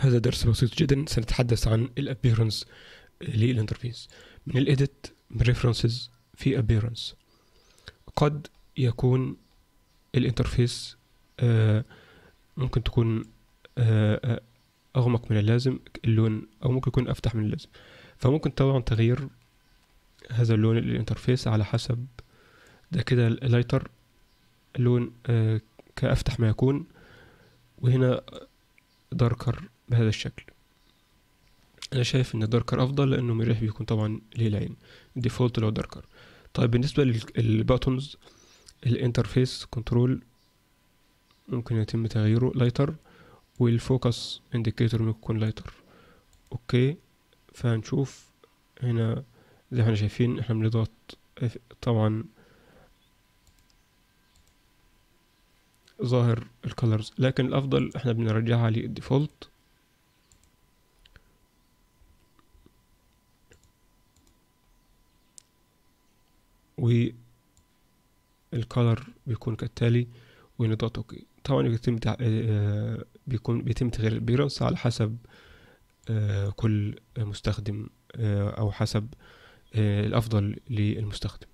هذا درس بسيط جدا سنتحدث عن الابيرنس للانترفيس من الايديت من ريفرنسز في appearance قد يكون الانترفيس آه، ممكن تكون آه، آه، اغمق من اللازم اللون او ممكن يكون افتح من اللازم فممكن طبعا تغيير هذا اللون للانترفيس على حسب ده كده اللايتر لون كافتح ما يكون وهنا داركر بهذا الشكل انا شايف ان داركر افضل لانه مريح بيكون طبعا ليه ديفولت لو داركر طيب بالنسبه للباتونز الانترفيس كنترول ممكن يتم تغييره لايتر والفوكس انديكيتور ممكن يكون لايتر اوكي فهنشوف هنا زي ما احنا شايفين احنا بنضغط طبعا ظاهر الكالرز لكن الافضل احنا بنرجعها للديفولت والكالر بيكون كالتالي ونضغط اوكي طبعا بيتم آه، بيكون بيتم تغيير البيرنس على حسب آه، كل مستخدم آه، او حسب الافضل للمستخدم